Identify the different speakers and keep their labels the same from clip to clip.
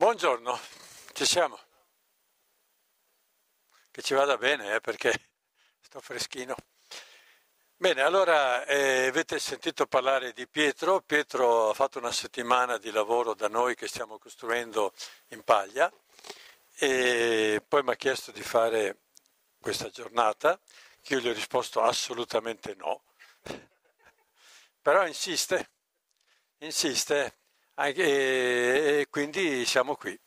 Speaker 1: Buongiorno, ci siamo. Che ci vada bene eh, perché sto freschino. Bene, allora eh, avete sentito parlare di Pietro. Pietro ha fatto una settimana di lavoro da noi che stiamo costruendo in paglia e poi mi ha chiesto di fare questa giornata. Io gli ho risposto assolutamente no. Però insiste, insiste e quindi siamo qui.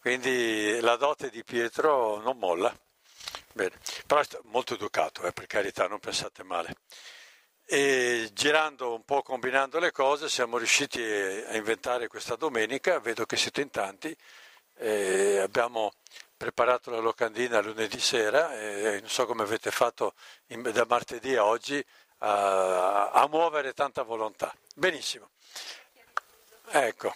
Speaker 1: Quindi la dote di Pietro non molla. Bene. Però è molto educato, eh, per carità, non pensate male. E girando un po', combinando le cose, siamo riusciti a inventare questa domenica, vedo che siete in tanti, e abbiamo preparato la locandina lunedì sera, non so come avete fatto in, da martedì a oggi a, a muovere tanta volontà. Benissimo. Ecco,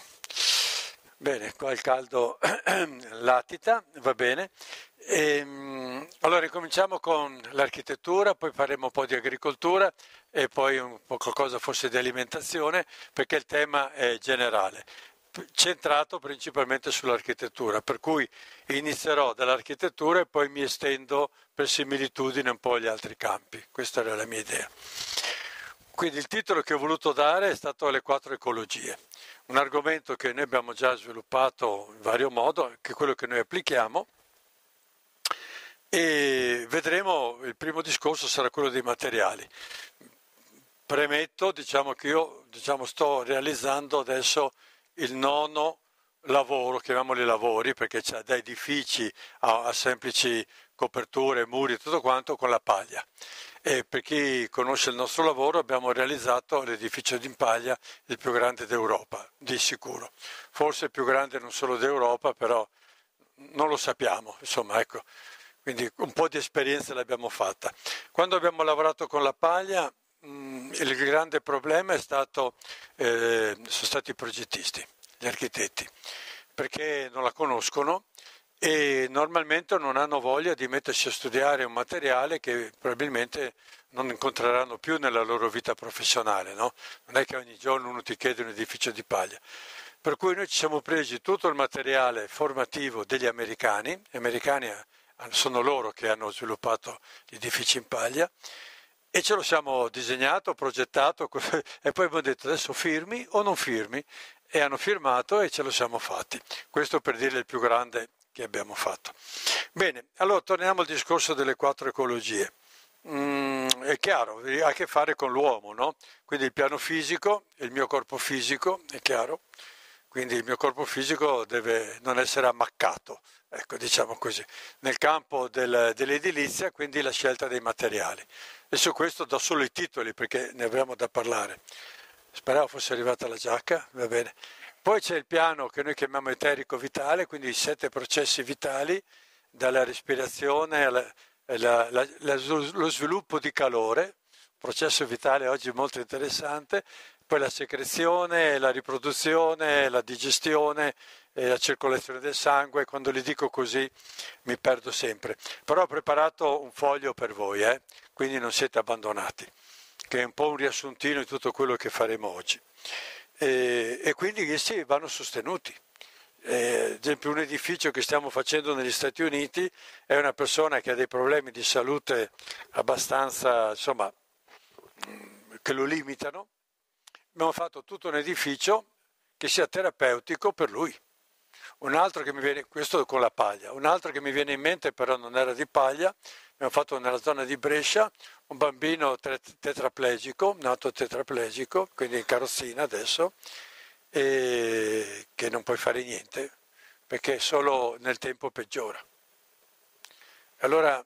Speaker 1: bene, qua il caldo latita, va bene. E, ehm, allora ricominciamo con l'architettura, poi faremo un po' di agricoltura e poi un po' qualcosa forse di alimentazione perché il tema è generale, centrato principalmente sull'architettura, per cui inizierò dall'architettura e poi mi estendo per similitudine un po' agli altri campi, questa era la mia idea. Quindi il titolo che ho voluto dare è stato Le quattro ecologie un argomento che noi abbiamo già sviluppato in vario modo, che è quello che noi applichiamo, e vedremo, il primo discorso sarà quello dei materiali. Premetto, diciamo che io diciamo, sto realizzando adesso il nono lavoro, chiamiamoli lavori, perché c'è da edifici a, a semplici coperture, muri e tutto quanto con la paglia. E per chi conosce il nostro lavoro abbiamo realizzato l'edificio in paglia il più grande d'Europa, di sicuro. Forse il più grande non solo d'Europa, però non lo sappiamo, insomma, ecco. Quindi un po' di esperienza l'abbiamo fatta. Quando abbiamo lavorato con la paglia, mh, mm, il grande problema stato, eh, sono stati i progettisti, gli architetti, perché non la conoscono e normalmente non hanno voglia di mettersi a studiare un materiale che probabilmente non incontreranno più nella loro vita professionale. No? Non è che ogni giorno uno ti chiede un edificio di paglia. Per cui noi ci siamo presi tutto il materiale formativo degli americani, gli americani eh, sono loro che hanno sviluppato gli edifici in paglia, e ce lo siamo disegnato, progettato e poi abbiamo detto adesso firmi o non firmi e hanno firmato e ce lo siamo fatti. Questo per dire il più grande che abbiamo fatto. Bene, allora torniamo al discorso delle quattro ecologie. Mm, è chiaro, ha a che fare con l'uomo, no? Quindi il piano fisico, il mio corpo fisico, è chiaro. Quindi il mio corpo fisico deve non essere ammaccato, ecco, diciamo così, nel campo del, dell'edilizia, quindi la scelta dei materiali. E su questo do solo i titoli perché ne abbiamo da parlare. Speravo fosse arrivata la giacca, va bene. Poi c'è il piano che noi chiamiamo eterico vitale, quindi i sette processi vitali, dalla respirazione allo sviluppo di calore, processo vitale oggi molto interessante, poi la secrezione, la riproduzione, la digestione, la circolazione del sangue, quando li dico così mi perdo sempre. Però ho preparato un foglio per voi, eh? quindi non siete abbandonati, che è un po' un riassuntino di tutto quello che faremo oggi e, e quindi questi vanno sostenuti. Eh, ad esempio un edificio che stiamo facendo negli Stati Uniti è una persona che ha dei problemi di salute abbastanza, insomma, mm, che lo limitano. Abbiamo fatto tutto un edificio che sia terapeutico per lui. Un altro che mi viene, questo con la paglia, un altro che mi viene in mente però non era di paglia, abbiamo fatto nella zona di Brescia un bambino tetraplegico, nato tetraplegico, quindi in carrozzina adesso, e che non puoi fare niente perché solo nel tempo peggiora. Allora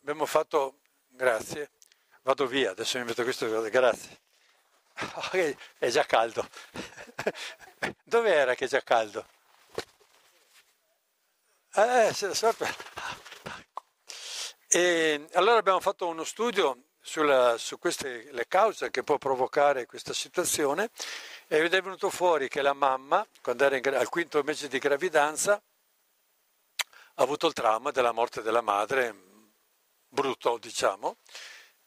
Speaker 1: abbiamo fatto, grazie, vado via, adesso mi metto questo, grazie. Okay, è già caldo. Dove era che è già caldo? Eh, eh e allora abbiamo fatto uno studio sulla, su queste le cause che può provocare questa situazione ed è venuto fuori che la mamma, quando era in, al quinto mese di gravidanza, ha avuto il trauma della morte della madre, brutto diciamo,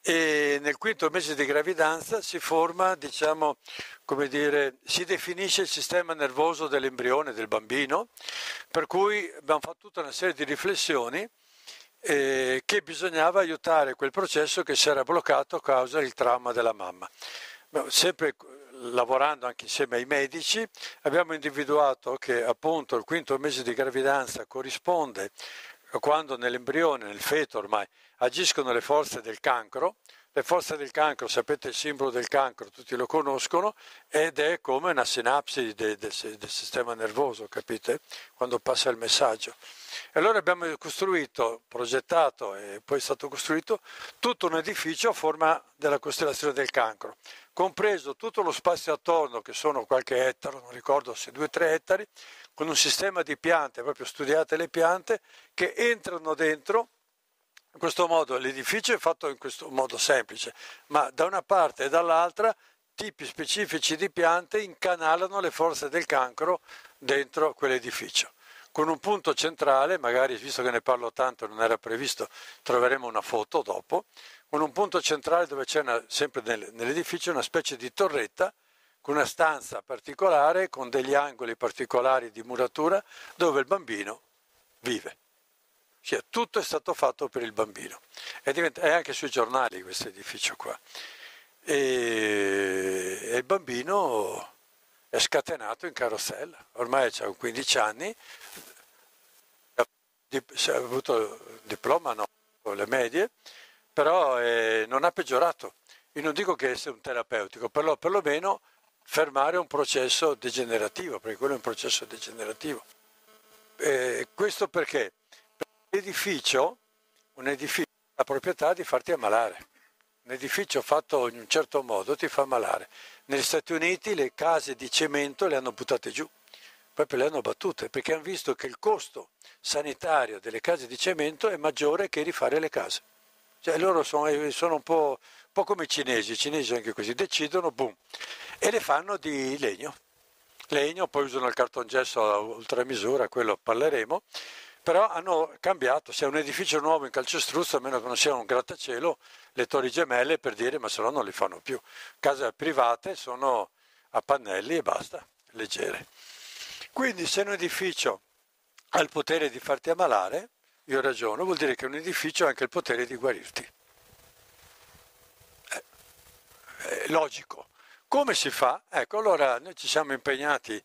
Speaker 1: e nel quinto mese di gravidanza si forma, diciamo, come dire, si definisce il sistema nervoso dell'embrione, del bambino, per cui abbiamo fatto tutta una serie di riflessioni eh, che bisognava aiutare quel processo che si era bloccato a causa del trauma della mamma. Sempre lavorando anche insieme ai medici abbiamo individuato che appunto il quinto mese di gravidanza corrisponde quando nell'embrione, nel feto ormai, agiscono le forze del cancro, le forze del cancro, sapete il simbolo del cancro, tutti lo conoscono, ed è come una sinapsi del, del, del sistema nervoso, capite? Quando passa il messaggio. E allora abbiamo costruito, progettato e poi è stato costruito tutto un edificio a forma della costellazione del cancro, compreso tutto lo spazio attorno, che sono qualche ettaro, non ricordo se due o tre ettari, con un sistema di piante, proprio studiate le piante, che entrano dentro in questo modo l'edificio è fatto in questo modo semplice, ma da una parte e dall'altra tipi specifici di piante incanalano le forze del cancro dentro quell'edificio. Con un punto centrale, magari visto che ne parlo tanto non era previsto, troveremo una foto dopo, con un punto centrale dove c'è una, sempre nell'edificio una specie di torretta con una stanza particolare, con degli angoli particolari di muratura dove il bambino vive. Cioè, tutto è stato fatto per il bambino. È, divent- è anche sui giornali questo edificio qua. E, e il bambino è scatenato in carrossella. Ormai ha 15 anni, ha avuto il diploma, no, le medie, però eh, non ha peggiorato. Io non dico che sia un terapeutico, però perlomeno fermare un processo degenerativo, perché quello è un processo degenerativo. Eh, questo perché? edificio, un edificio ha la proprietà di farti ammalare. Un edificio fatto in un certo modo ti fa ammalare. Negli Stati Uniti le case di cemento le hanno buttate giù, proprio le hanno battute, perché hanno visto che il costo sanitario delle case di cemento è maggiore che rifare le case. Cioè loro sono, sono un, po', un po' come i cinesi, i cinesi anche così, decidono, boom, e le fanno di legno legno, poi usano il cartongesso oltre misura, quello parleremo, però hanno cambiato, se è un edificio nuovo in calcestruzzo, a meno che non sia un grattacielo, le torri gemelle per dire ma se no non li fanno più. Case private sono a pannelli e basta, leggere. Quindi se un edificio ha il potere di farti ammalare, io ragiono, vuol dire che un edificio ha anche il potere di guarirti. È eh, eh, logico. Come si fa? Ecco, allora noi ci siamo impegnati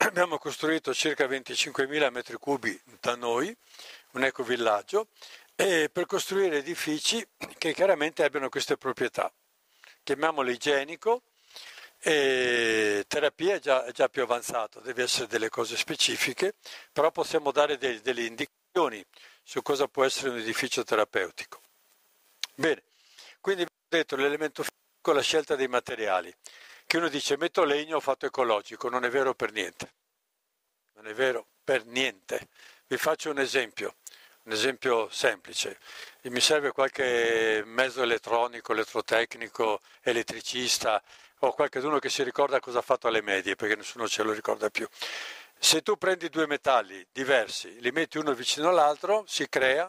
Speaker 1: abbiamo costruito circa 25.000 metri cubi da noi, un ecovillaggio, per costruire edifici che chiaramente abbiano queste proprietà. Chiamiamole igienico, e terapia è già, è già, più avanzata, deve essere delle cose specifiche, però possiamo dare dei, delle indicazioni su cosa può essere un edificio terapeutico. Bene, quindi abbiamo detto l'elemento fisico, la scelta dei materiali che uno dice metto legno, ho fatto ecologico, non è vero per niente. Non è vero per niente. Vi faccio un esempio, un esempio semplice. Mi serve qualche mezzo elettronico, elettrotecnico, elettricista o qualcuno che si ricorda cosa ha fatto alle medie, perché nessuno ce lo ricorda più. Se tu prendi due metalli diversi, li metti uno vicino all'altro, si crea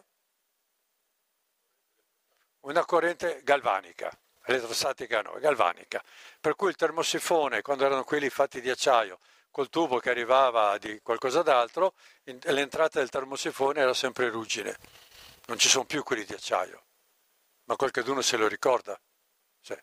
Speaker 1: una corrente galvanica elettrostatica no, galvanica. Per cui il termosifone, quando erano quelli fatti di acciaio, col tubo che arrivava di qualcosa d'altro, l'entrata del termosifone era sempre ruggine. Non ci sono più quelli di acciaio, ma qualcuno se lo ricorda. Sì.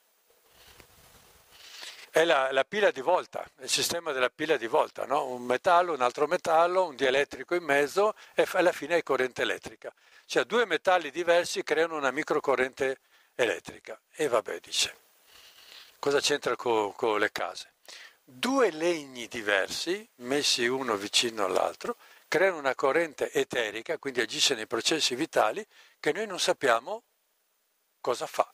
Speaker 1: È la, la, pila di volta, il sistema della pila di volta, no? un metallo, un altro metallo, un dielettrico in mezzo e alla fine è corrente elettrica. Cioè due metalli diversi creano una microcorrente elettrica elettrica. E vabbè, dice, cosa c'entra con co le case? Due legni diversi, messi uno vicino all'altro, creano una corrente eterica, quindi agisce nei processi vitali, che noi non sappiamo cosa fa,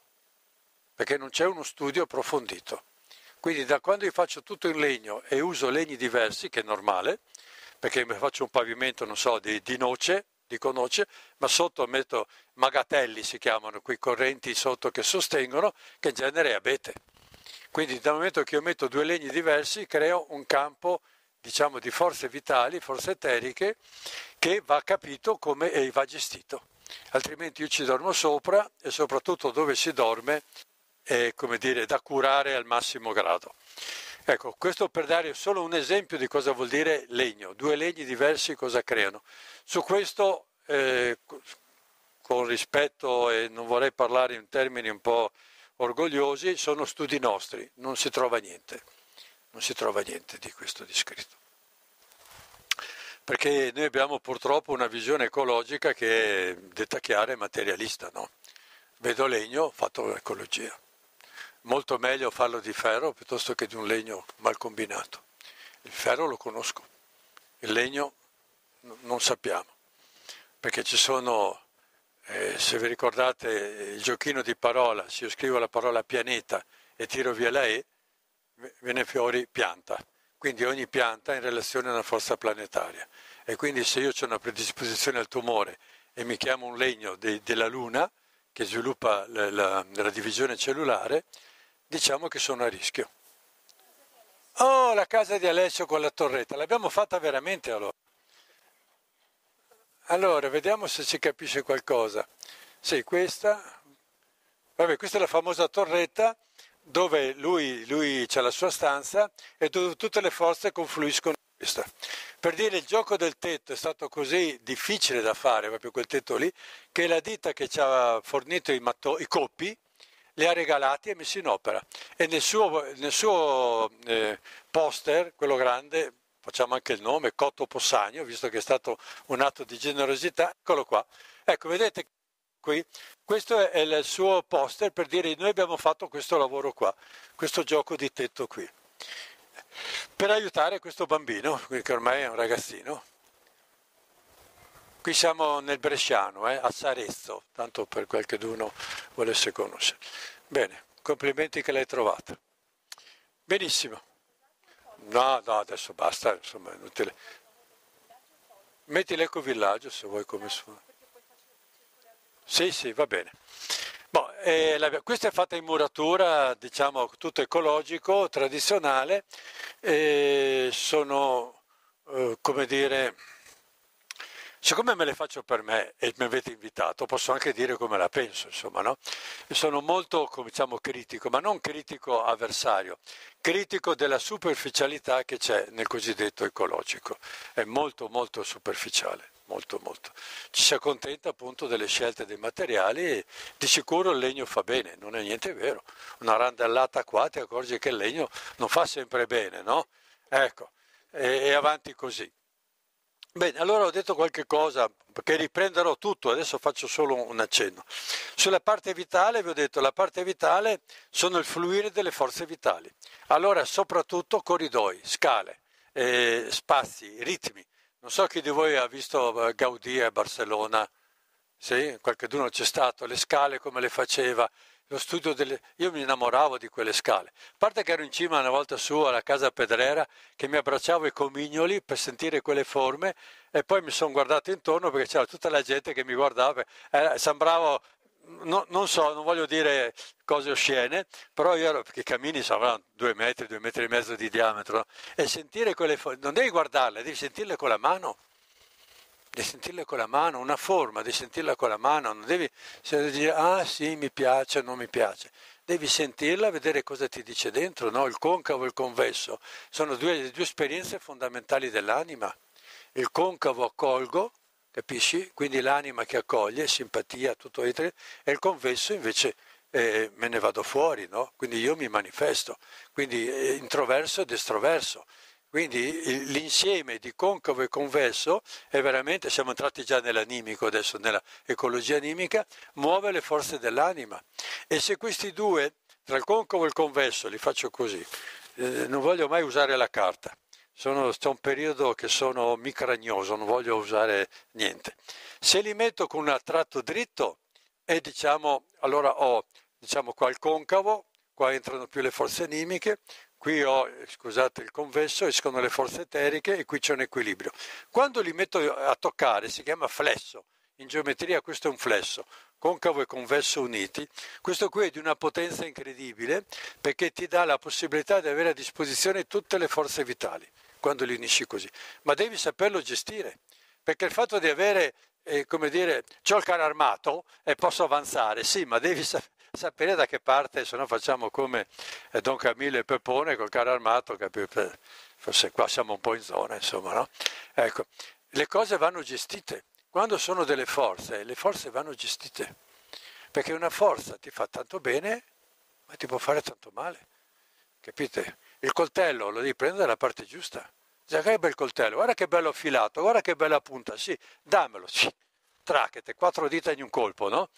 Speaker 1: perché non c'è uno studio approfondito. Quindi da quando io faccio tutto in legno e uso legni diversi, che è normale, perché faccio un pavimento, non so, di, di noce, dico noce, ma sotto metto magatelli si chiamano quei correnti sotto che sostengono, che in genere è abete. Quindi dal momento che io metto due legni diversi creo un campo diciamo di forze vitali, forze eteriche, che va capito come e va gestito. Altrimenti io ci dormo sopra e soprattutto dove si dorme è come dire da curare al massimo grado. Ecco, questo per dare solo un esempio di cosa vuol dire legno. Due legni diversi cosa creano. Su questo eh, con rispetto e non vorrei parlare in termini un po' orgogliosi, sono studi nostri, non si trova niente, non si trova niente di questo descritto. Perché noi abbiamo purtroppo una visione ecologica che è detta chiara e materialista, no? Vedo legno, fatto ecologia. Molto meglio farlo di ferro piuttosto che di un legno mal combinato. Il ferro lo conosco, il legno non sappiamo, perché ci sono eh, se vi ricordate il giochino di parola, se io scrivo la parola pianeta e tiro via la E, viene fuori pianta. Quindi ogni pianta è in relazione a una forza planetaria. E quindi se io ho una predisposizione al tumore e mi chiamo un legno de, della Luna, che sviluppa la, la, la, divisione cellulare, diciamo che sono a rischio. Oh, la casa di Alessio con la torretta, l'abbiamo fatta veramente allora. Allora, vediamo se si capisce qualcosa. Sì, questa, vabbè, questa è la famosa torretta dove lui, lui ha la sua stanza e dove tutte le forze confluiscono in questa. Per dire il gioco del tetto è stato così difficile da fare, proprio quel tetto lì, che la ditta che ci ha fornito i, matto- i coppi li ha regalati e messi in opera. E nel suo, nel suo eh, poster, quello grande, facciamo anche il nome, Cotto Possagno, visto che è stato un atto di generosità, eccolo qua. Ecco, vedete qui, questo è il suo poster per dire noi abbiamo fatto questo lavoro qua, questo gioco di tetto qui, per aiutare questo bambino, che ormai è un ragazzino. Qui siamo nel Bresciano, eh, a Sarezzo, tanto per qualche d'uno volesse conoscere. Bene, complimenti che l'hai trovata. Benissimo. No, no, adesso basta, insomma, è inutile. Metti l'ecovillaggio se vuoi come suona. Sì, sì, va bene. Bon, eh, la, questa è fatta in muratura, diciamo tutto ecologico, tradizionale, eh, sono eh, come dire siccome me le faccio per me e mi avete invitato, posso anche dire come la penso, insomma, no? Sono molto, diciamo, critico, ma non critico avversario, critico della superficialità che c'è nel cosiddetto ecologico. È molto, molto superficiale, molto, molto. Ci si accontenta appunto delle scelte dei materiali e di sicuro il legno fa bene, non è niente vero. Una randellata qua ti accorgi che il legno non fa sempre bene, no? Ecco, e, e avanti così. Bene, allora ho detto qualche cosa, perché riprenderò tutto, adesso faccio solo un accenno. Sulla parte vitale vi ho detto, la parte vitale sono il fluire delle forze vitali. Allora soprattutto corridoi, scale, eh, spazi, ritmi. Non so chi di voi ha visto eh, Gaudì a Barcellona, sì? qualcuno c'è stato, le scale come le faceva, lo studio delle... Io mi innamoravo di quelle scale. A parte che ero in cima una volta su alla casa Pedrera, che mi abbracciavo i comignoli per sentire quelle forme e poi mi sono guardato intorno perché c'era tutta la gente che mi guardava. Eh, sembravo, no, non so, non voglio dire cose oscene, però io ero, perché i cammini saranno due metri, due metri e mezzo di diametro, no? e sentire quelle forme, non devi guardarle, devi sentirle con la mano di sentirla con la mano, una forma, di sentirla con la mano, non devi dire ah sì mi piace, non mi piace, devi sentirla, vedere cosa ti dice dentro, no? il concavo e il convesso, sono due, due esperienze fondamentali dell'anima, il concavo accolgo, capisci? Quindi l'anima che accoglie, simpatia, tutto il e il convesso invece eh, me ne vado fuori, no? Quindi io mi manifesto, quindi eh, introverso ed estroverso. Quindi l'insieme di concavo e convesso è veramente, siamo entrati già nell'animico adesso, nella ecologia animica, muove le forze dell'anima. E se questi due, tra il concavo e il convesso, li faccio così, eh, non voglio mai usare la carta, sono, c'è un periodo che sono micragnoso, non voglio usare niente. Se li metto con un attratto dritto, e diciamo, allora ho diciamo qua il concavo, qua entrano più le forze animiche, qui ho, scusate il convesso, escono le forze eteriche e qui c'è un equilibrio. Quando li metto a toccare si chiama flesso, in geometria questo è un flesso, concavo e convesso uniti. Questo qui è di una potenza incredibile perché ti dà la possibilità di avere a disposizione tutte le forze vitali quando li unisci così, ma devi saperlo gestire perché il fatto di avere, eh, come dire, ho il carro armato e posso avanzare, sì, ma devi sapere sapere da che parte, se no facciamo come eh, Don Camillo e Pepone col carro armato, capite? forse qua siamo un po' in zona, insomma, no? Ecco, le cose vanno gestite. Quando sono delle forze, le forze vanno gestite, perché una forza ti fa tanto bene, ma ti può fare tanto male, capite? Il coltello lo devi prendere dalla parte giusta. che bel coltello, guarda che bello filato, guarda che bella punta, sì, dammelo, sì, tracchete, quattro dita in un colpo, no?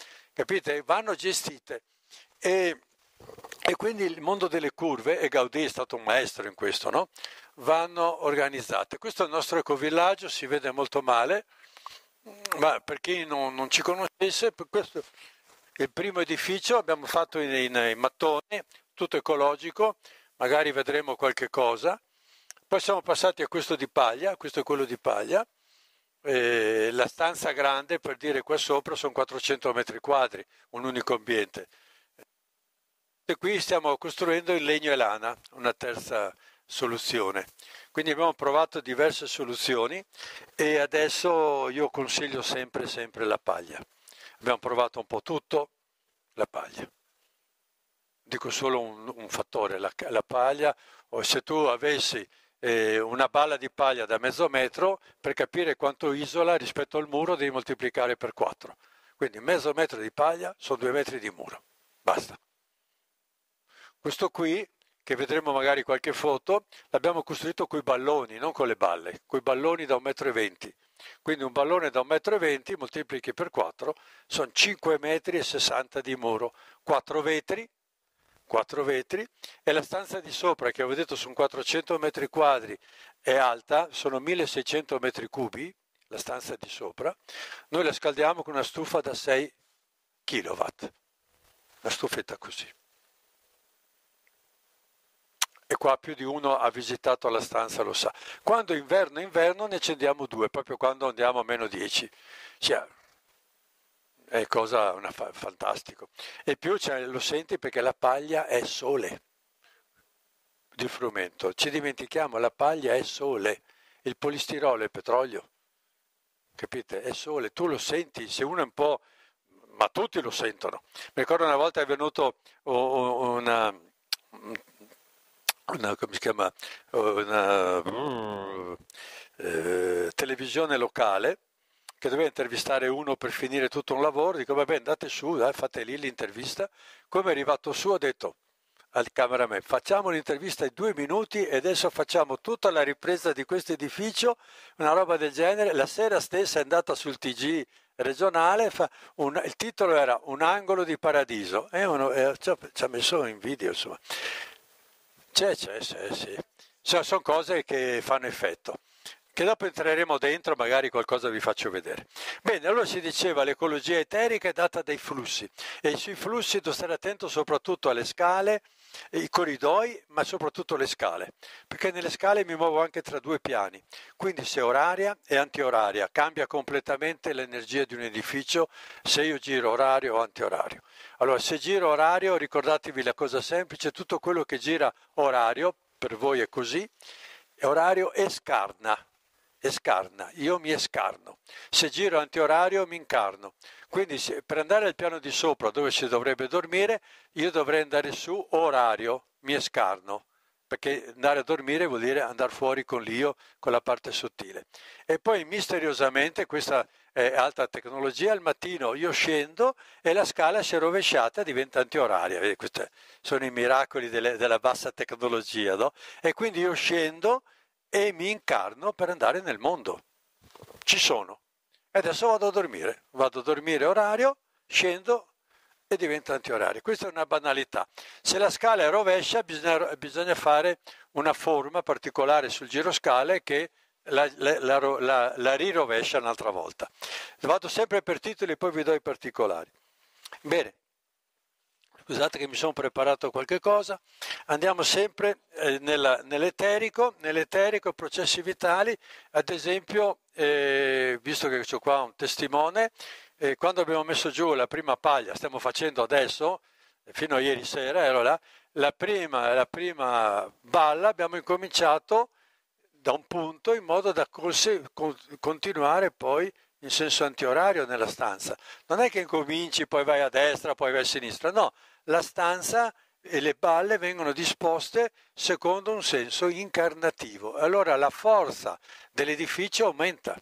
Speaker 1: capite? Vanno gestite. E, e quindi il mondo delle curve, e Gaudì è stato un maestro in questo, no? vanno organizzate. Questo è il nostro ecovillaggio, si vede molto male, ma per chi non, non ci conoscesse, questo è il primo edificio, abbiamo fatto in, in, in mattoni, tutto ecologico, magari vedremo qualche cosa. Poi siamo passati a questo di paglia, questo è quello di paglia, eh, la stanza grande per dire qua sopra sono 400 metri quadri, un unico ambiente. E qui stiamo costruendo in legno e lana, una terza soluzione. Quindi abbiamo provato diverse soluzioni e adesso io consiglio sempre, sempre la paglia. Abbiamo provato un po' tutto, la paglia. Dico solo un, un fattore, la, la paglia, o se tu avessi eh, una balla di paglia da mezzo metro, per capire quanto isola rispetto al muro devi moltiplicare per 4. Quindi mezzo metro di paglia sono due metri di muro. Basta. Questo qui, che vedremo magari qualche foto, l'abbiamo costruito con i balloni, non con le balle, con i balloni da 1,20 m. Quindi un ballone da 1,20 m moltiplichi per 4 sono 5,60 m di muro, 4 vetri 4 vetri e la stanza di sopra che ho detto sono 400 metri quadri è alta, sono 1600 metri cubi, la stanza di sopra, noi la scaldiamo con una stufa da 6 kW, una stufetta così. E qua più di uno ha visitato la stanza, lo sa. Quando inverno, inverno ne accendiamo due, proprio quando andiamo a meno 10. Cioè, è cosa una, fantastico. E più lo senti perché la paglia è sole di frumento. Ci dimentichiamo, la paglia è sole, il polistirolo è petrolio, capite? È sole, tu lo senti, se uno è un po'... ma tutti lo sentono. Mi ricordo una volta è venuto una... una come si chiama? Una mm. eh, televisione locale che doveva intervistare uno per finire tutto un lavoro, dico vabbè andate su, dai, fate lì l'intervista. Come è arrivato su ho detto al cameraman facciamo l'intervista in due minuti e adesso facciamo tutta la ripresa di questo edificio, una roba del genere. La sera stessa è andata sul TG regionale, un, il titolo era Un angolo di paradiso e, uno, e ci, ha, ci, ha, messo in video insomma. C'è, c'è, c'è, sì. Cioè, sono cose che fanno effetto che dopo entreremo dentro, magari qualcosa vi faccio vedere. Bene, allora si diceva l'ecologia eterica è data dai flussi e sui flussi devo stare attento soprattutto alle scale, i corridoi, ma soprattutto le scale, perché nelle scale mi muovo anche tra due piani, quindi se oraria e antioraria, cambia completamente l'energia di un edificio se io giro orario o antiorario. Allora, se giro orario, ricordatevi la cosa semplice, tutto quello che gira orario, per voi è così, è orario e scarna, scarna, io mi escarno. Se giro antiorario mi incarno. Quindi se, per andare al piano di sopra dove si dovrebbe dormire, io dovrei andare su orario, mi escarno. Perché andare a dormire vuol dire andare fuori con l'io, con la parte sottile. E poi misteriosamente, questa è alta tecnologia, al mattino io scendo e la scala si è rovesciata e diventa antioraria. Vedi, questi sono i miracoli delle, della bassa tecnologia, no? E quindi io scendo e mi incarno per andare nel mondo. Ci sono. E adesso vado a dormire. Vado a dormire orario, scendo e divento antiorario. Questa è una banalità. Se la scala è rovescia bisogna, bisogna fare una forma particolare sul giroscale che la, la, la, la, rirovescia un'altra volta. Vado sempre per titoli e poi vi do i particolari. Bene, Scusate che mi sono preparato qualche cosa. Andiamo sempre eh, nella, nell'eterico, nell'eterico, processi vitali. Ad esempio, eh, visto che ho qua un testimone, eh, quando abbiamo messo giù la prima paglia, stiamo facendo adesso, eh, fino a ieri sera ero là, la prima, la prima balla abbiamo incominciato da un punto in modo da cons- continuare poi in senso antiorario nella stanza. Non è che incominci, poi vai a destra, poi vai a sinistra, no, la stanza e le palle vengono disposte secondo un senso incarnativo. Allora la forza dell'edificio aumenta.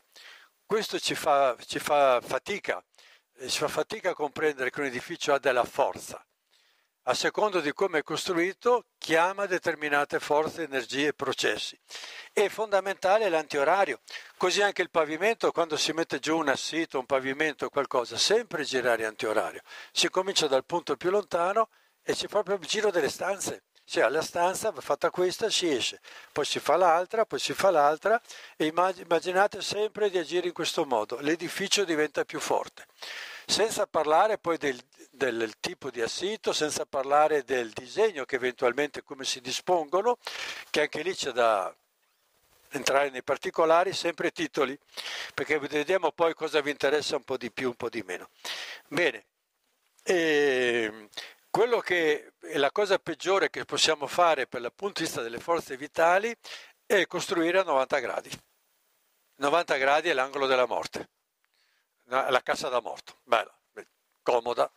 Speaker 1: Questo ci fa, ci fa fatica, ci fa fatica a comprendere che un edificio ha della forza a seconda di come è costruito, chiama determinate forze, energie e processi. E fondamentale è l'antiorario, così anche il pavimento, quando si mette giù un assito, un pavimento o qualcosa, sempre girare antiorario. Si comincia dal punto più lontano e c'è proprio il giro delle stanze. Cioè la stanza fatta questa si esce, poi si fa l'altra, poi si fa l'altra e immaginate sempre di agire in questo modo, l'edificio diventa più forte senza parlare poi del, del tipo di assito, senza parlare del disegno che eventualmente come si dispongono, che anche lì c'è da entrare nei particolari, sempre titoli, perché vediamo poi cosa vi interessa un po' di più, un po' di meno. Bene, e ehm, quello che è la cosa peggiore che possiamo fare per il punto di vista delle forze vitali è costruire a 90 gradi. 90 gradi è l'angolo della morte la cassa da morto, bella, comoda.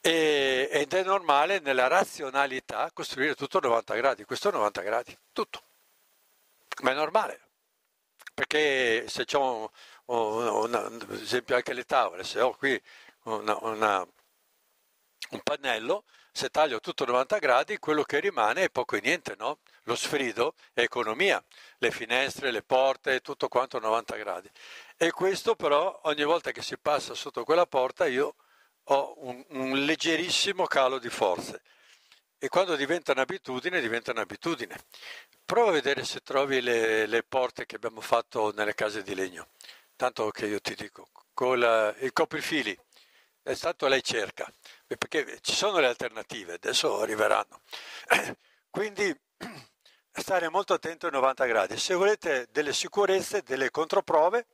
Speaker 1: E, ed è normale nella razionalità costruire tutto a 90 gradi, questo a 90 gradi, tutto. Ma è normale, perché se c'è un, una, ad esempio anche le tavole, se ho qui una, una, un pannello, se taglio tutto 90 gradi, quello che rimane è poco e niente, no? Lo sfrido è economia, le finestre, le porte, tutto quanto 90 gradi. E questo però ogni volta che si passa sotto quella porta io ho un, un leggerissimo calo di forze. E quando diventa un'abitudine, diventa un'abitudine. Prova a vedere se trovi le, le porte che abbiamo fatto nelle case di legno. Tanto che io ti dico, con la, il coprifili è stato lei cerca, perché ci sono le alternative, adesso arriveranno. Quindi stare molto attento ai 90 gradi. Se volete delle sicurezze, delle controprove,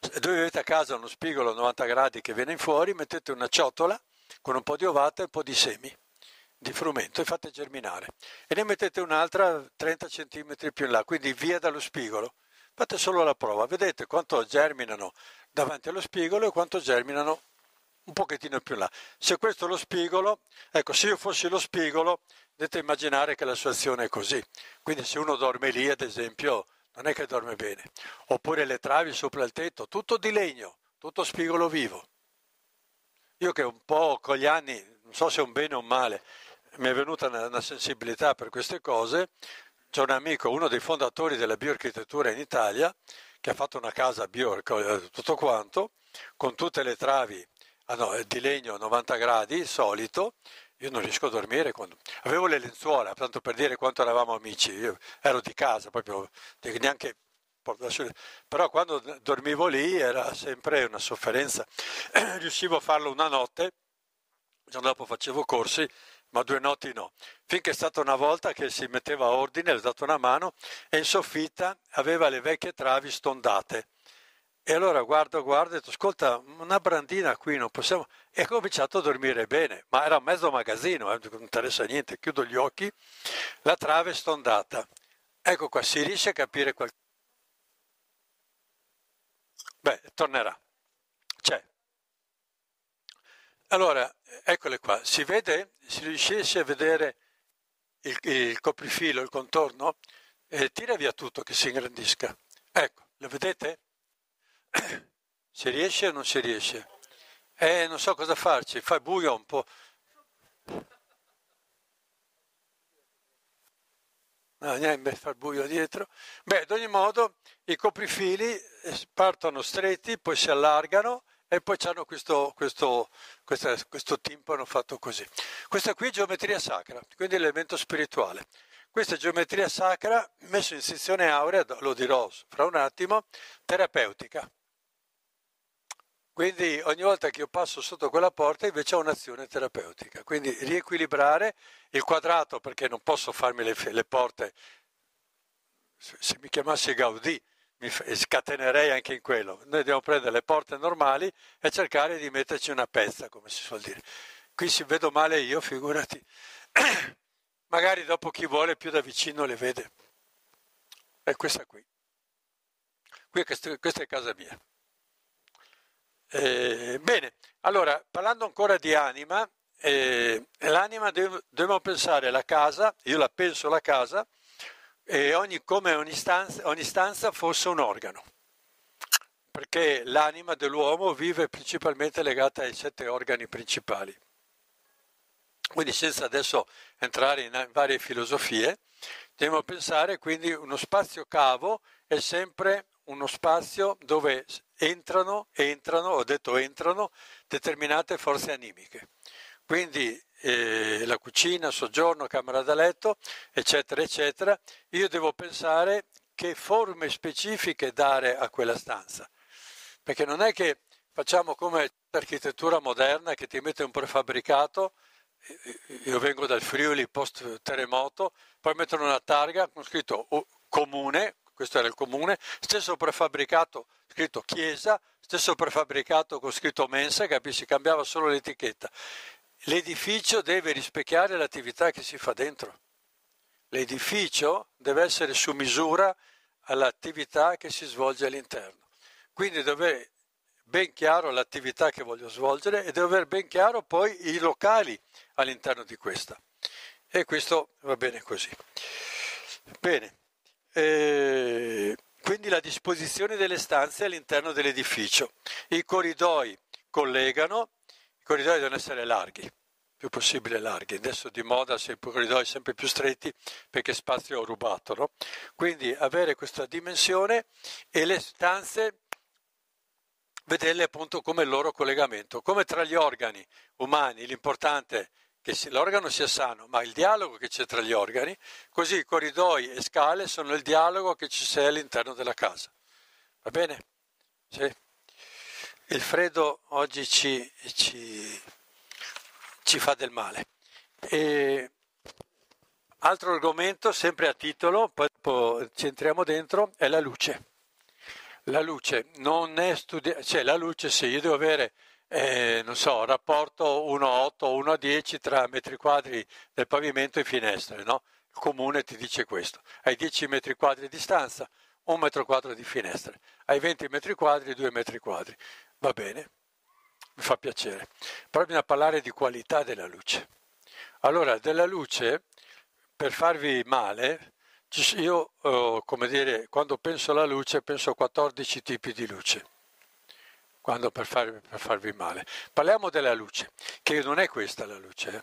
Speaker 1: se voi avete a casa uno spigolo a 90 gradi che viene fuori, mettete una ciotola con un po' di ovata e un po' di semi di frumento e fate germinare e ne mettete un'altra 30 cm più in là, quindi via dallo spigolo. Fate solo la prova, vedete quanto germinano davanti allo spigolo e quanto germinano un pochettino più in là. Se questo è lo spigolo, ecco, se io fossi lo spigolo, dovete immaginare che la sua azione è così. Quindi se uno dorme lì, ad esempio, non è che dorme bene. Oppure le travi sopra il tetto, tutto di legno, tutto spigolo vivo. Io che un po' con gli anni, non so se è un bene o un male, mi è venuta una, sensibilità per queste cose, c'è un amico, uno dei fondatori della bioarchitettura in Italia, che ha fatto una casa bio, eh, tutto quanto, con tutte le travi ah no, di legno a 90 gradi, solito, io non riesco a dormire. Quando... Avevo le lenzuola, tanto per dire quanto eravamo amici, io ero di casa, proprio neanche... Però quando dormivo lì era sempre una sofferenza. Riuscivo a farlo una notte, il giorno dopo facevo corsi ma due notti no. Finché è stata una volta che si metteva a ordine, le ho dato una mano e in soffitta aveva le vecchie travi stondate. E allora guardo, guardo e dico, ascolta, una brandina qui non possiamo... E ho cominciato a dormire bene, ma era mezzo magazzino, eh, non interessa niente, chiudo gli occhi, la trave stondata. Ecco qua, si riesce a capire qualcosa. Beh, tornerà. Allora, eccole qua. Si vede? Se riuscissi a vedere il, il coprifilo, il contorno, eh, tira via tutto che si ingrandisca. Ecco, lo vedete? Si riesce o non si riesce? Eh, non so cosa farci, fa buio un po'. No, niente, fa buio dietro. Beh, ad ogni modo, i coprifili eh, partono stretti, poi si allargano e poi hanno questo, questo, questo, questo timpano fatto così. Questa qui è geometria sacra, quindi l'elemento spirituale. Questa è geometria sacra, messa in sezione aurea, lo dirò fra un attimo, terapeutica. Quindi ogni volta che io passo sotto quella porta invece ho un'azione terapeutica. Quindi riequilibrare il quadrato perché non posso farmi le, le porte. Se mi chiamassi Gaudì mi scatenerei anche in quello. Noi dobbiamo prendere le porte normali e cercare di metterci una pezza, come si suol dire. Qui si vedo male io, figurati. Magari dopo chi vuole più da vicino le vede. È questa qui. qui questa è casa mia. Eh, bene, allora, parlando ancora di anima, eh, l'anima dobbiamo pensare alla casa, io la penso la casa, e ogni, come ogni stanza, ogni stanza fosse un organo, perché l'anima dell'uomo vive principalmente legata ai sette organi principali. Quindi senza adesso entrare in varie filosofie, dobbiamo pensare quindi uno spazio cavo è sempre uno spazio dove entrano, entrano, ho detto entrano, determinate forze animiche. Quindi eh, la cucina, soggiorno, camera da letto, eccetera, eccetera, io devo pensare che forme specifiche dare a quella stanza. Perché non è che facciamo come l'architettura moderna che ti mette un prefabbricato, eh, io vengo dal Friuli post terremoto, poi mettono una targa con scritto oh, comune, questo era il comune, stesso prefabbricato scritto chiesa, stesso prefabbricato con scritto mensa, capisci, cambiava solo l'etichetta. L'edificio deve rispecchiare l'attività che si fa dentro. L'edificio deve essere su misura all'attività che si svolge all'interno. Quindi deve avere ben chiaro l'attività che voglio svolgere e deve avere ben chiaro poi i locali all'interno di questa. E questo va bene così. Bene. E eh, quindi la disposizione delle stanze all'interno dell'edificio. I corridoi collegano i corridoi devono essere larghi, più possibile larghi. Adesso di moda si i corridoi sempre più stretti perché spazio ho rubato. No? Quindi avere questa dimensione e le stanze vederle appunto come il loro collegamento, come tra gli organi umani l'importante è che l'organo sia sano, ma il dialogo che c'è tra gli organi, così corridoi e scale sono il dialogo che ci sia all'interno della casa. Va bene? Sì il freddo oggi ci, ci, ci fa del male. E altro argomento, sempre a titolo, poi dopo ci entriamo dentro, è la luce. La luce non è studiata, cioè la luce sì, io devo avere eh, non so, rapporto a 10 tra metri quadri del pavimento e finestre, no? Il comune ti dice questo. Hai 10 metri quadri di distanza, 1 metro quadro di finestre. Hai 20 metri quadri, 2 metri quadri. Va bene, mi fa piacere. Però bisogna parlare di qualità della luce. Allora, della luce, per farvi male, io, eh, come dire, quando penso alla luce, penso a 14 tipi di luce. Quando per farvi, per farvi male. Parliamo della luce, che non è questa la luce, eh?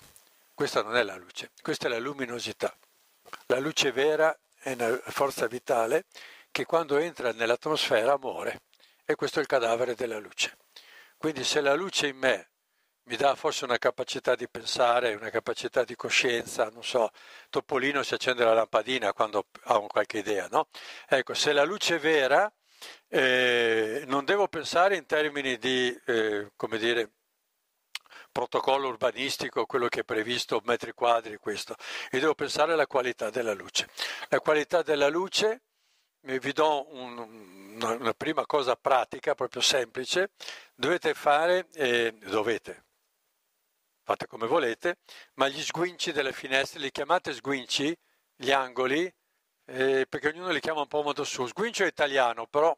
Speaker 1: questa non è la luce, questa è la luminosità. La luce vera è una forza vitale che quando entra nell'atmosfera muore e questo è il cadavere della luce. Quindi se la luce in me mi dà forse una capacità di pensare, una capacità di coscienza, non so, Topolino si accende la lampadina quando ha qualche idea, no? Ecco, se la luce è vera, eh, non devo pensare in termini di, eh, come dire, protocollo urbanistico, quello che è previsto, metri quadri, questo, e devo pensare alla qualità della luce. La qualità della luce, vi do un, una prima cosa pratica, proprio semplice, dovete fare, eh, dovete, fate come volete, ma gli sguinci delle finestre li chiamate sguinci, gli angoli, eh, perché ognuno li chiama un po' a modo suo. Sguincio è italiano, però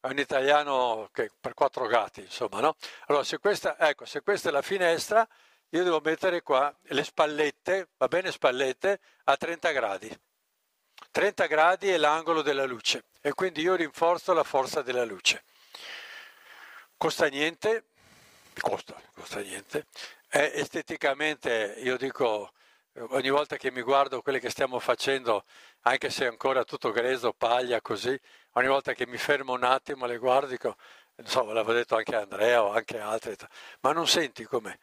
Speaker 1: è un italiano che, per quattro gatti, insomma, no? Allora, se questa, ecco, se questa è la finestra, io devo mettere qua le spallette, va bene spallette, a 30 gradi. 30 gradi è l'angolo della luce e quindi io rinforzo la forza della luce. Costa niente, costa, costa niente, è esteticamente, io dico, ogni volta che mi guardo quelle che stiamo facendo, anche se è ancora tutto greso, paglia, così, ogni volta che mi fermo un attimo le guardo, dico, insomma, l'avevo detto anche a Andrea o anche altri, ma non senti come,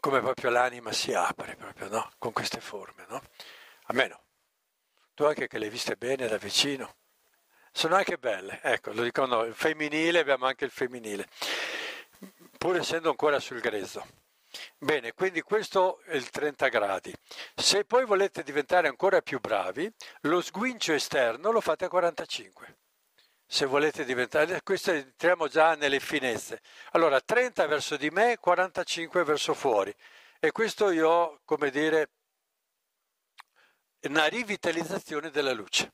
Speaker 1: proprio l'anima si apre, proprio, no? Con queste forme, no? A me tu anche che le hai viste bene da vicino. Sono anche belle, ecco, lo dicono il femminile, abbiamo anche il femminile, pur essendo ancora sul grezzo. Bene, quindi questo è il 30 gradi. Se poi volete diventare ancora più bravi, lo sguincio esterno lo fate a 45. Se volete diventare, questo entriamo già nelle finezze. Allora, 30 verso di me, 45 verso fuori. E questo io, come dire, una rivitalizzazione della luce.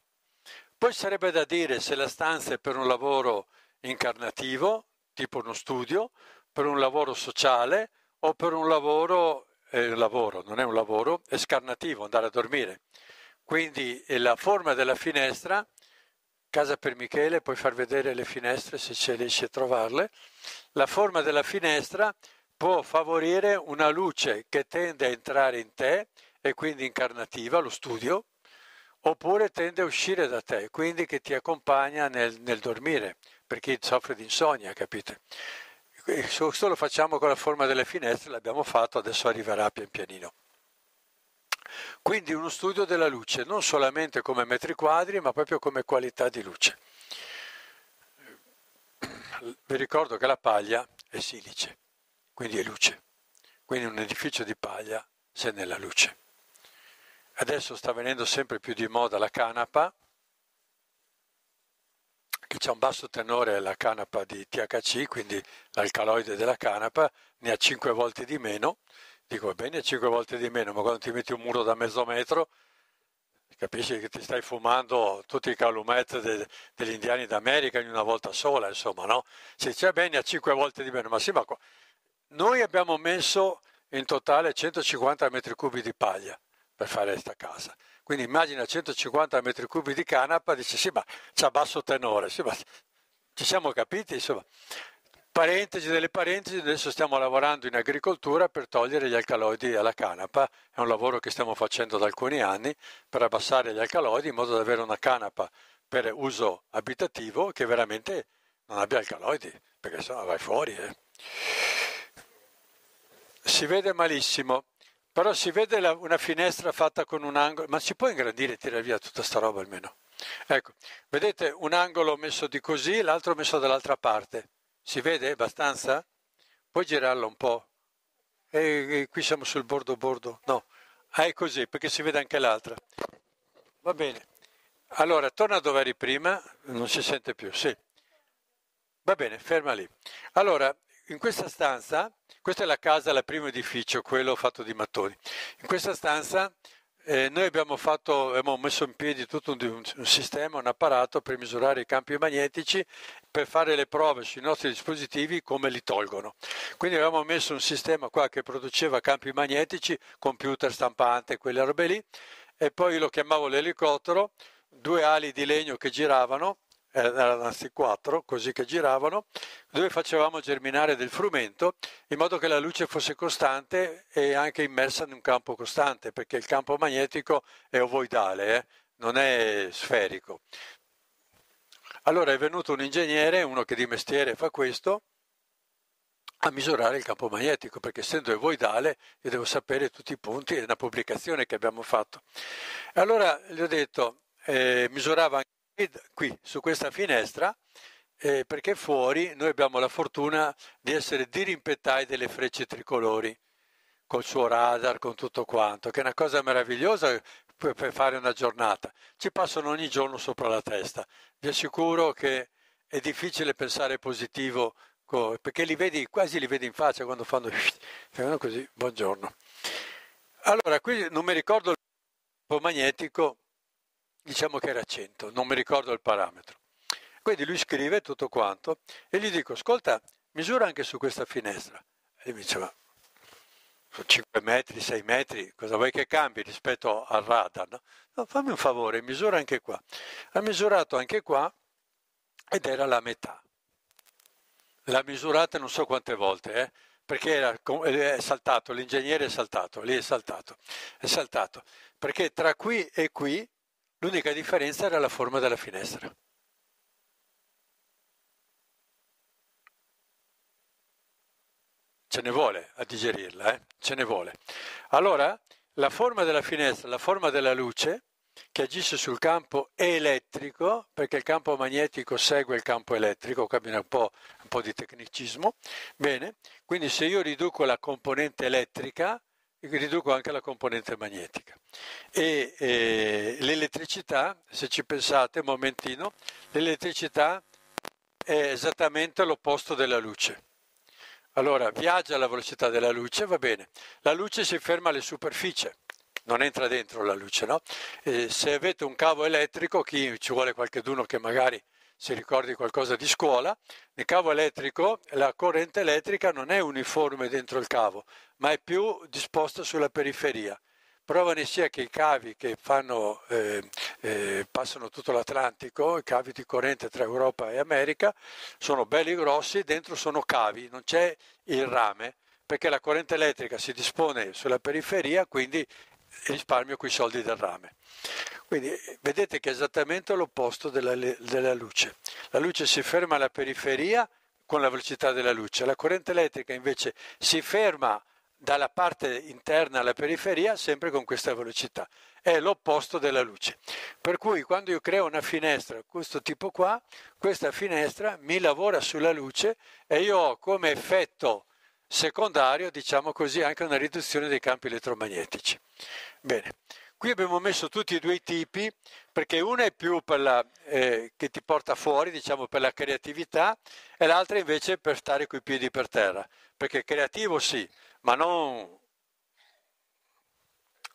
Speaker 1: Poi sarebbe da dire se la stanza è per un lavoro incarnativo, tipo uno studio, per un lavoro sociale o per un lavoro, eh, lavoro non è un lavoro, è scarnativo, andare a dormire. Quindi eh, la forma della finestra, casa per Michele, puoi far vedere le finestre se ci riesci a trovarle, la forma della finestra può favorire una luce che tende a entrare in te, e quindi incarnativa, lo studio, oppure tende a uscire da te, quindi che ti accompagna nel, nel dormire, per chi soffre di insonnia, capite? Questo lo facciamo con la forma delle finestre, l'abbiamo fatto, adesso arriverà pian pianino. Quindi uno studio della luce, non solamente come metri quadri, ma proprio come qualità di luce. Vi ricordo che la paglia è silice, quindi è luce. Quindi un edificio di paglia se nella luce. Adesso sta venendo sempre più di moda la canapa, che c'è un basso tenore la canapa di THC, quindi l'alcaloide della canapa, ne ha 5 volte di meno. Dico, va bene, 5 volte di meno, ma quando ti metti un muro da mezzo metro, capisci che ti stai fumando tutti i calumet de, degli indiani d'America in una volta sola, insomma, no? Se c'è bene a 5 volte di meno, ma sì, ma qua... noi abbiamo messo in totale 150 metri cubi di paglia per fare questa casa. Quindi immagina 150 metri cubi di canapa, dice sì ma c'ha basso tenore, sì ma ci siamo capiti insomma. Parentesi delle parentesi, adesso stiamo lavorando in agricoltura per togliere gli alcaloidi alla canapa, è un lavoro che stiamo facendo da alcuni anni per abbassare gli alcaloidi in modo da avere una canapa per uso abitativo che veramente non abbia alcaloidi, perché sennò vai fuori. Eh. Si vede malissimo. Però si vede la, una finestra fatta con un angolo, ma si può ingrandire e tirare via tutta sta roba almeno. Ecco, vedete un angolo messo di così, l'altro messo dall'altra parte. Si vede abbastanza? Puoi girarlo un po'. E, e qui siamo sul bordo bordo. No, ah, è così perché si vede anche l'altra. Va bene. Allora, torna dove eri prima, non si sente più, sì. Va bene, ferma lì. Allora, in questa stanza, questa è la casa, il primo edificio, quello fatto di mattoni. In questa stanza eh, noi abbiamo, fatto, abbiamo, messo in piedi tutto un, un, sistema, un apparato per misurare i campi magnetici, per fare le prove sui nostri dispositivi come li tolgono. Quindi abbiamo messo un sistema qua che produceva campi magnetici, computer stampante, quelle robe lì, e poi lo chiamavo l'elicottero, due ali di legno che giravano erano eh, anzi quattro, così che giravano, dove facevamo germinare del frumento in modo che la luce fosse costante e anche immersa in un campo costante, perché il campo magnetico è ovoidale, eh? non è sferico. Allora è venuto un ingegnere, uno che di mestiere fa questo, a misurare il campo magnetico, perché essendo evoidale io devo sapere tutti i punti, è una pubblicazione che abbiamo fatto. allora gli ho detto, eh, misurava anche qui su questa finestra eh, perché fuori noi abbiamo la fortuna di essere dirimpettai delle frecce tricolori col suo radar, con tutto quanto, che è una cosa meravigliosa per fare una giornata. Ci passano ogni giorno sopra la testa. Vi assicuro che è difficile pensare positivo perché li vedi, quasi li vedi in faccia quando fanno, fanno così, buongiorno. Allora, qui non mi ricordo il magnetico, diciamo che era 100, non mi ricordo il parametro. Quindi lui scrive tutto quanto e gli dico, ascolta, misura anche su questa finestra. E mi diceva, sono 5 metri, 6 metri, cosa vuoi che cambi rispetto al radar? No? No, fammi un favore, misura anche qua. Ha misurato anche qua ed era la metà. L'ha misurata non so quante volte, eh? perché era, eh, è saltato, l'ingegnere è saltato, lì è saltato, è saltato, perché tra qui e qui L'unica differenza era la forma della finestra. Ce ne vuole a digerirla, eh? ce ne vuole. Allora, la forma della finestra, la forma della luce, che agisce sul campo elettrico, perché il campo magnetico segue il campo elettrico, cambia un un po', di tecnicismo. Bene, quindi se io riduco la componente elettrica, riduco anche la componente magnetica. E eh, l'elettricità, se ci pensate un momentino, l'elettricità è esattamente l'opposto della luce. Allora, viaggia alla velocità della luce, va bene. La luce si ferma alle superfici, non entra dentro la luce, no? E se avete un cavo elettrico, chi ci vuole qualcuno che magari si ricordi qualcosa di scuola, nel cavo elettrico la corrente elettrica non è uniforme dentro il cavo, ma è più disposta sulla periferia. Prova ne sia che i cavi che fanno, eh, eh, passano tutto l'Atlantico, i cavi di corrente tra Europa e America, sono belli grossi e dentro sono cavi, non c'è il rame, perché la corrente elettrica si dispone sulla periferia, quindi risparmio quei soldi del rame. Quindi vedete che è esattamente l'opposto della, della luce. La luce si ferma alla periferia con la velocità della luce, la corrente elettrica invece si ferma dalla parte interna alla periferia sempre con questa velocità. È l'opposto della luce. Per cui quando io creo una finestra, questo tipo qua, questa finestra mi lavora sulla luce e io ho come effetto secondario, diciamo così, anche una riduzione dei campi elettromagnetici. Bene. Qui abbiamo messo tutti e due i tipi, perché una è più la, eh, che ti porta fuori, diciamo, per la creatività, e l'altra invece per stare coi piedi per terra. Perché creativo sì, ma non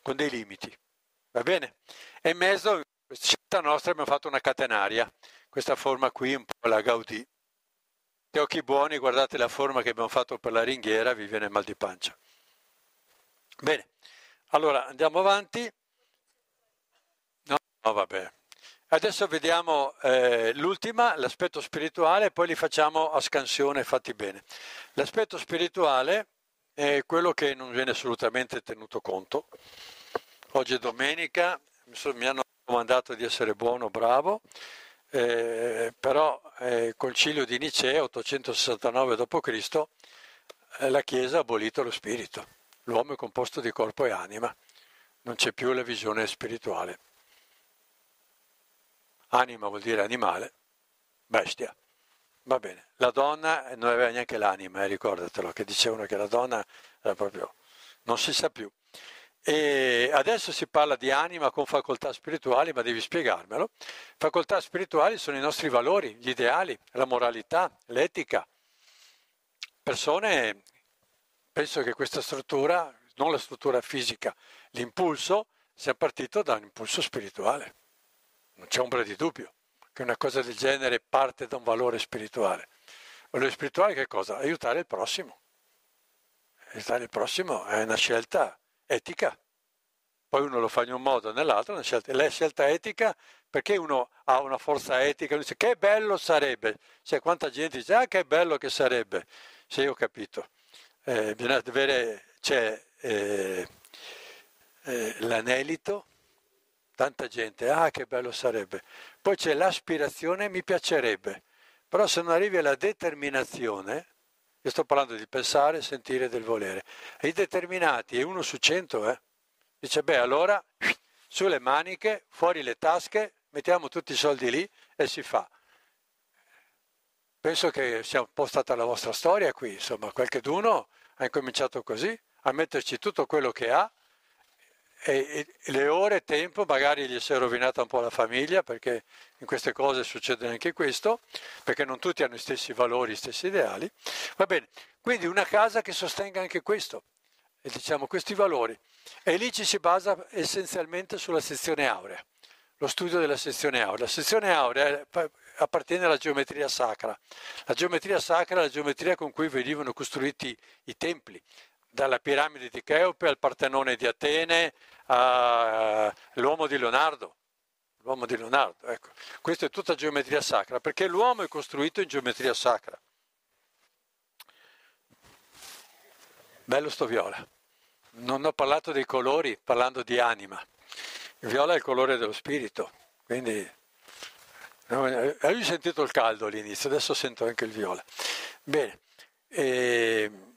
Speaker 1: con dei limiti. Va bene? E in mezzo, questa scelta nostra, abbiamo fatto una catenaria, questa forma qui, un po' la Gaudì. Se occhi buoni, guardate la forma che abbiamo fatto per la ringhiera, vi viene mal di pancia. Bene, allora andiamo avanti. No, no vabbè. Adesso vediamo eh, l'ultima, l'aspetto spirituale, poi li facciamo a scansione fatti bene. L'aspetto spirituale è quello che non viene assolutamente tenuto conto. Oggi è domenica, mi hanno domandato di essere buono, bravo, eh, però eh, concilio di Nicea, 869 d.C., eh, la Chiesa ha abolito lo spirito. L'uomo è composto di corpo e anima, non c'è più la visione spirituale. Anima vuol dire animale, bestia. Va bene, la donna non aveva neanche l'anima, eh, ricordatelo, che dicevano che la donna era proprio... non si sa più. E adesso si parla di anima con facoltà spirituali, ma devi spiegarmelo. Facoltà spirituali sono i nostri valori, gli ideali, la moralità, l'etica. Persone, penso che questa struttura, non la struttura fisica, l'impulso, sia partito da un impulso spirituale. Non c'è ombra di dubbio che una cosa del genere parte da un valore spirituale. Valore spirituale che cosa? Aiutare il prossimo. Aiutare il prossimo è una scelta etica. Poi uno lo fa in un modo o nell'altro, una scelta, la scelta etica, perché uno ha una forza etica, uno dice che bello sarebbe, cioè quanta gente dice ah che bello che sarebbe, se io ho capito. Eh, bisogna avere, c'è cioè, eh, eh, l'anelito, tanta gente, ah che bello sarebbe. Poi c'è l'aspirazione, mi piacerebbe. Però se non arrivi alla determinazione, io sto parlando di pensare, sentire del volere, i determinati, e uno su cento, eh, dice beh allora sulle maniche, fuori le tasche, mettiamo tutti i soldi lì e si fa. Penso che sia un po' stata la vostra storia qui, insomma, qualche d'uno ha incominciato così, a metterci tutto quello che ha e, e le ore, tempo, magari gli si è rovinata un po' la famiglia, perché in queste cose succede anche questo, perché non tutti hanno gli stessi valori, gli stessi ideali. Va bene, quindi una casa che sostenga anche questo, e diciamo questi valori. E lì ci si basa essenzialmente sulla sezione aurea, lo studio della sezione aurea. La sezione aurea appartiene alla geometria sacra. La geometria sacra è la geometria con cui venivano costruiti i templi, dalla piramide di Cheope al Partenone di Atene all'uomo eh, di Leonardo. L'uomo di Leonardo, ecco. Questa è tutta geometria sacra, perché l'uomo è costruito in geometria sacra. Bello sto viola. Non ho parlato dei colori, parlando di anima. Il viola è il colore dello spirito, quindi... Eh, Avevi sentito il caldo all'inizio, adesso sento anche il viola. Bene. E... Ehm,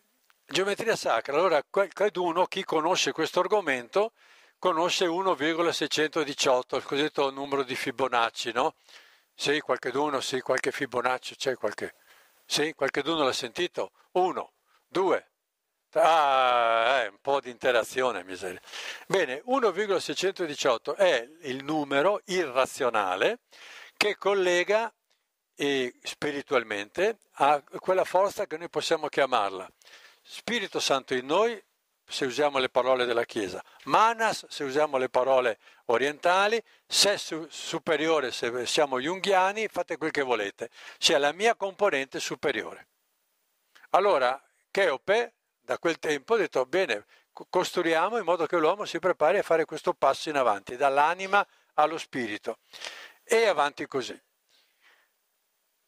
Speaker 1: Geometria sacra, allora creduno, chi conosce questo argomento, conosce 1,618, il cosiddetto numero di Fibonacci, no? Sì, qualche d'uno, sì, qualche Fibonacci, c'è qualche... Sì, qualche l'ha sentito? Uno, due, tre, ah, eh, un po' di interazione, miseria. Bene, 1,618 è il numero irrazionale che collega eh, spiritualmente a quella forza che noi possiamo chiamarla Spirito Santo in noi, se usiamo le parole della Chiesa, manas, se usiamo le parole orientali, sesso superiore, se siamo junghiani, fate quel che volete, c'è la mia componente superiore. Allora, Cheope, da quel tempo, ha detto, bene, costruiamo in modo che l'uomo si prepari a fare questo passo in avanti, dall'anima allo spirito, e avanti così.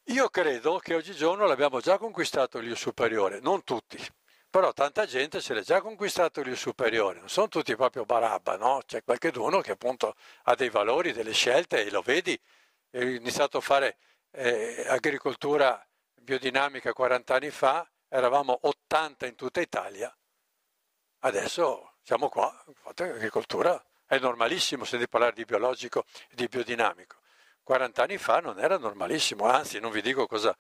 Speaker 1: Io credo che oggigiorno l'abbiamo già conquistato l'io superiore, non tutti, però tanta gente se l'è già conquistato il superiore, non sono tutti proprio barabba, no? C'è qualcuno che appunto ha dei valori, delle scelte e lo vedi, ho iniziato a fare eh, agricoltura biodinamica 40 anni fa, eravamo 80 in tutta Italia, adesso siamo qua, fate agricoltura, è normalissimo se devi parlare di biologico e di biodinamico. 40 anni fa non era normalissimo, anzi non vi dico cosa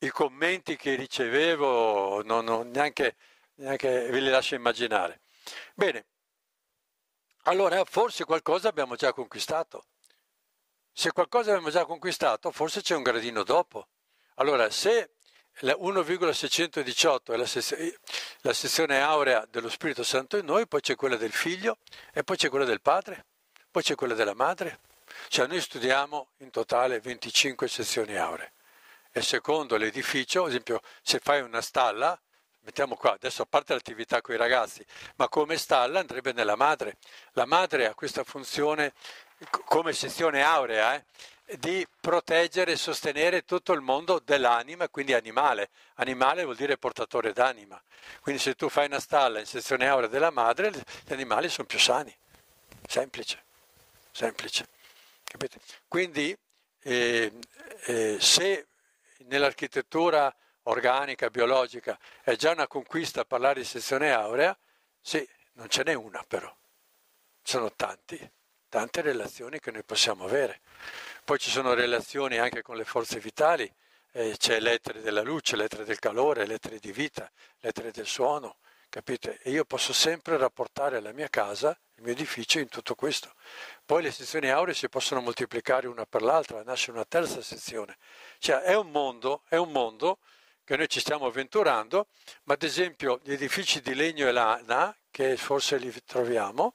Speaker 1: i commenti che ricevevo non, non neanche, neanche ve li lascio immaginare. Bene, allora forse qualcosa abbiamo già conquistato. Se qualcosa abbiamo già conquistato, forse c'è un gradino dopo. Allora, se la 1,618 è la, se- la sezione aurea dello Spirito Santo in noi, poi c'è quella del figlio e poi c'è quella del padre, poi c'è quella della madre. Cioè noi studiamo in totale 25 sezioni auree e secondo l'edificio, ad esempio se fai una stalla, mettiamo qua, adesso a parte l'attività con i ragazzi, ma come stalla andrebbe nella madre. La madre ha questa funzione come sezione aurea, eh? di proteggere e sostenere tutto il mondo dell'anima, quindi animale. Animale vuol dire portatore d'anima. Quindi se tu fai una stalla in sezione aurea della madre, gli animali sono più sani. Semplice, semplice. Capite? Quindi eh, eh, se nell'architettura organica, biologica, è già una conquista parlare di sezione aurea? Sì, non ce n'è una però, sono tanti, tante relazioni che noi possiamo avere. Poi ci sono relazioni anche con le forze vitali, eh, c'è l'etere della luce, l'etere del calore, l'etere di vita, l'etere del suono, capite? E io posso sempre rapportare la mia casa, il mio edificio in tutto questo. Poi le sezioni auree si possono moltiplicare una per l'altra, nasce una terza sezione. Cioè è un mondo, è un mondo che noi ci stiamo avventurando, ma ad esempio gli edifici di legno e lana, che forse li troviamo,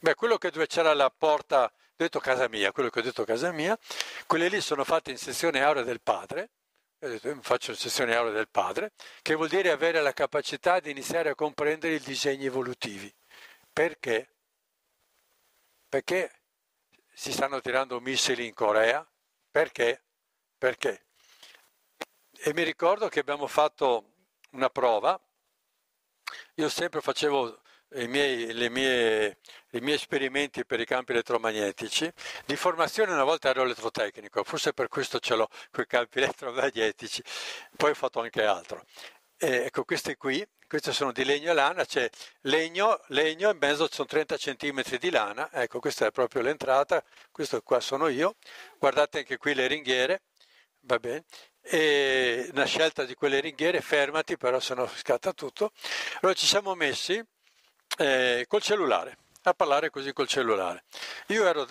Speaker 1: beh, quello che dove c'era la porta, ho detto casa mia, quello che ho detto casa mia, quelle lì sono fatte in sezione aurea del padre, faccio la sessione aula del padre, che vuol dire avere la capacità di iniziare a comprendere i disegni evolutivi. Perché? Perché si stanno tirando missili in Corea? Perché? Perché? E mi ricordo che abbiamo fatto una prova, io sempre facevo i miei, le mie, i miei esperimenti per i campi elettromagnetici. Di formazione una volta ero elettrotecnico, forse per questo ce l'ho con i campi elettromagnetici, poi ho fatto anche altro. E ecco, queste qui, queste sono di legno e lana, c'è legno, legno, in mezzo sono 30 cm di lana, ecco questa è proprio l'entrata, questo qua sono io, guardate anche qui le ringhiere, va bene, e una scelta di quelle ringhiere, fermati però se no scatta tutto. Allora ci siamo messi eh, col cellulare, a parlare così col cellulare. Io ero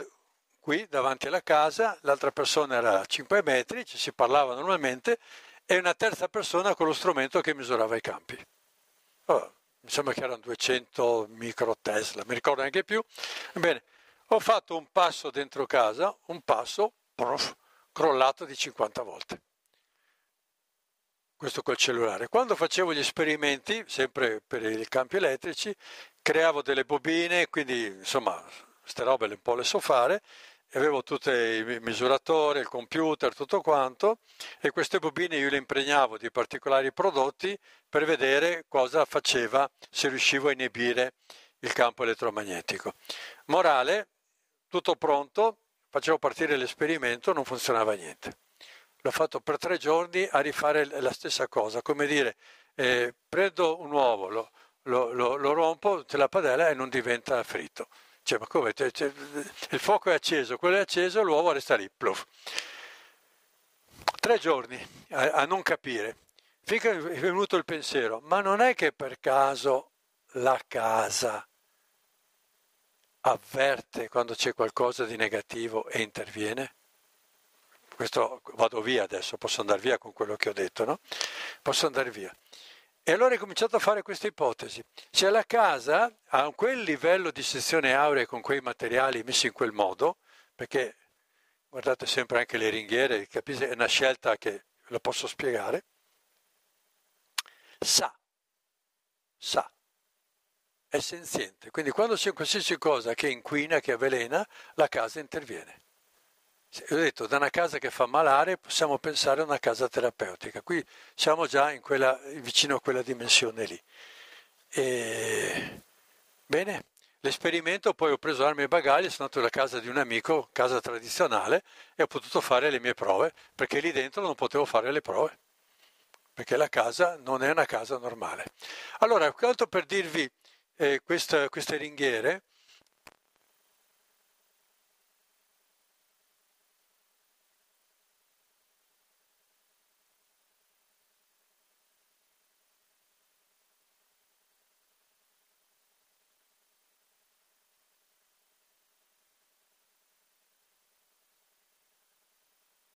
Speaker 1: qui davanti alla casa, l'altra persona era a 5 metri, ci si parlava normalmente, e una terza persona con lo strumento che misurava i campi. Oh, mi sembra che erano 200 micro Tesla, mi ricordo anche più. Bene, ho fatto un passo dentro casa, un passo, prof, crollato di 50 volte. Questo col cellulare. Quando facevo gli esperimenti, sempre per i campi elettrici, creavo delle bobine, quindi insomma, queste robe un po' le so fare, avevo tutti i misuratori, il computer, tutto quanto, e queste bobine io le impregnavo di particolari prodotti per vedere cosa faceva, se riuscivo a inibire il campo elettromagnetico. Morale, tutto pronto, facevo partire l'esperimento, non funzionava niente. L'ho fatto per tre giorni a rifare la stessa cosa, come dire, eh, prendo un uovo, lo, lo, lo, lo rompo, la padella e non diventa fritto. Cioè, ma come? Cioè, cioè, il fuoco è acceso, quello è acceso, l'uovo resta lì, pluf. Tre giorni a, a non capire, finché è venuto il pensiero, ma non è che per caso la casa avverte quando c'è qualcosa di negativo e interviene? Questo vado via adesso, posso andare via con quello che ho detto, no? Posso andare via. E allora ho cominciato a fare questa ipotesi. Se la casa ha quel livello di sezione aurea con quei materiali messi in quel modo, perché guardate sempre anche le ringhiere, capite, è una scelta che la posso spiegare, sa, sa, è senziente. Quindi quando c'è qualsiasi cosa che inquina, che avvelena, la casa interviene ho detto, da una casa che fa malare possiamo pensare a una casa terapeutica. Qui siamo già quella, vicino a quella dimensione lì. E... Bene, l'esperimento poi ho preso armi e bagagli, sono andato alla casa di un amico, casa tradizionale, e ho potuto fare le mie prove, perché lì dentro non potevo fare le prove, perché la casa non è una casa normale. Allora, altro per dirvi eh, questa, queste ringhiere,